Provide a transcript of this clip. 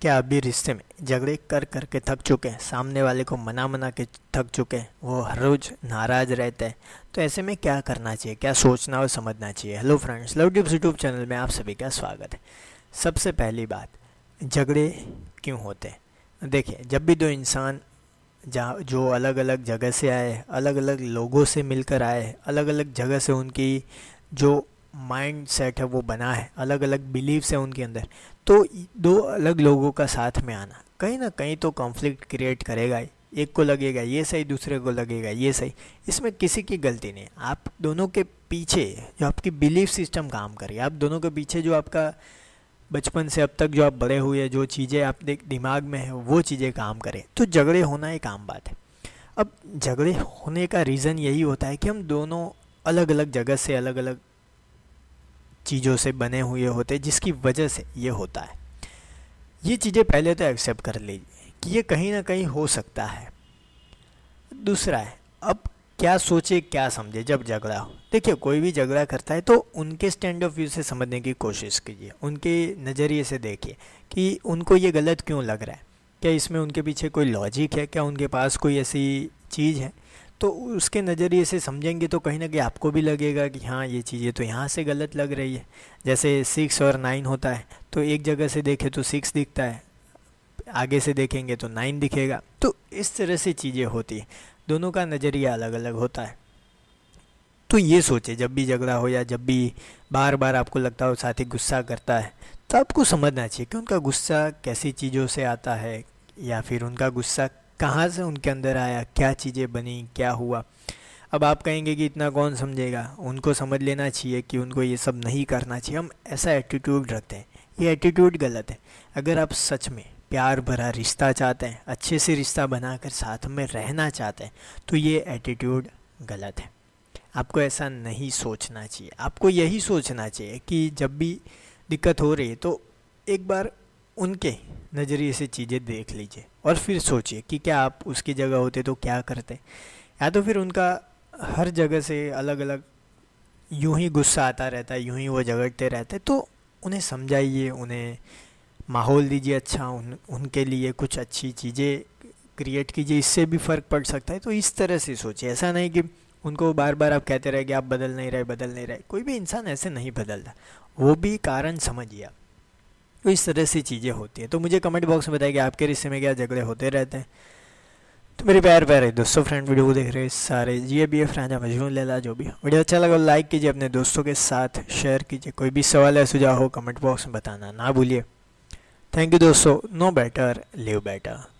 क्या अभी रिश्ते में झगड़े कर कर के थक चुके हैं सामने वाले को मना मना के थक चुके हैं वो हर रोज़ नाराज़ रहते हैं तो ऐसे में क्या करना चाहिए क्या सोचना और समझना चाहिए hello friends love tubes YouTube channel में आप सभी का स्वागत है सबसे पहली बात झगड़े क्यों होते हैं देखिए जब भी दो इंसान जहाँ जो अलग अलग जगह से आए अलग अलग लोगों से मिलकर आए अलग अलग जगह से उनकी जो माइंड सेट है वो बना है अलग अलग बिलीव्स हैं उनके अंदर तो दो अलग लोगों का साथ में आना कहीं ना कहीं तो कॉन्फ्लिक्ट क्रिएट करेगा ही एक को लगेगा ये सही दूसरे को लगेगा ये सही इसमें किसी की गलती नहीं आप दोनों के पीछे जो आपकी बिलीफ सिस्टम काम करे आप दोनों के पीछे जो आपका बचपन से अब तक जो आप बड़े हुए जो चीज़ें आप देख दिमाग में है वो चीज़ें काम करें तो झगड़े होना एक आम बात है अब झगड़े होने का रीज़न यही होता है कि हम दोनों अलग अलग जगह से अलग अलग चीज़ों से बने हुए होते जिसकी वजह से ये होता है ये चीज़ें पहले तो एक्सेप्ट कर लीजिए कि ये कहीं ना कहीं हो सकता है दूसरा है अब क्या सोचे क्या समझे जब झगड़ा हो देखिए कोई भी झगड़ा करता है तो उनके स्टैंड ऑफ व्यू से समझने की कोशिश कीजिए उनके नज़रिए से देखिए कि उनको ये गलत क्यों लग रहा है क्या इसमें उनके पीछे कोई लॉजिक है क्या उनके पास कोई ऐसी चीज़ है तो उसके नज़रिए से समझेंगे तो कहीं ना कहीं आपको भी लगेगा कि हाँ ये चीज़ें तो यहाँ से गलत लग रही है जैसे सिक्स और नाइन होता है तो एक जगह से देखें तो सिक्स दिखता है आगे से देखेंगे तो नाइन दिखेगा तो इस तरह से चीज़ें होती हैं दोनों का नज़रिया अलग अलग होता है तो ये सोचे जब भी झगड़ा हो या जब भी बार बार आपको लगता हो साथी गुस्सा करता है तो आपको समझना चाहिए कि उनका गुस्सा कैसी चीज़ों से आता है या फिर उनका गुस्सा कहाँ से उनके अंदर आया क्या चीज़ें बनी क्या हुआ अब आप कहेंगे कि इतना कौन समझेगा उनको समझ लेना चाहिए कि उनको ये सब नहीं करना चाहिए हम ऐसा एटीट्यूड रखते हैं ये एटीट्यूड गलत है अगर आप सच में प्यार भरा रिश्ता चाहते हैं अच्छे से रिश्ता बनाकर साथ में रहना चाहते हैं तो ये एटीट्यूड गलत है आपको ऐसा नहीं सोचना चाहिए आपको यही सोचना चाहिए कि जब भी दिक्कत हो रही है तो एक बार उनके नज़रिए से चीज़ें देख लीजिए और फिर सोचिए कि क्या आप उसकी जगह होते तो क्या करते या तो फिर उनका हर जगह से अलग अलग यूं ही गुस्सा आता रहता है यूं ही वो झगड़ते रहते तो उन्हें समझाइए उन्हें माहौल दीजिए अच्छा उन उनके लिए कुछ अच्छी चीज़ें क्रिएट कीजिए इससे भी फ़र्क पड़ सकता है तो इस तरह से सोचिए ऐसा नहीं कि उनको बार बार आप कहते रहे कि आप बदल नहीं रहे बदल नहीं रहे कोई भी इंसान ऐसे नहीं बदलता वो भी कारण समझिए आप तो इस तरह से चीज़ें होती हैं तो मुझे कमेंट बॉक्स में बताइए कि आपके रिश्ते में क्या झगड़े होते रहते हैं तो मेरे प्यार प्यार है दोस्तों फ्रेंड वीडियो को देख रहे सारे ये भी है फ्रेंडा मजनू लेला जो भी वीडियो अच्छा लगा लाइक कीजिए अपने दोस्तों के साथ शेयर कीजिए कोई भी सवाल या सुझाव हो कमेंट बॉक्स में बताना ना भूलिए थैंक यू दोस्तों नो बेटर लिव बेटर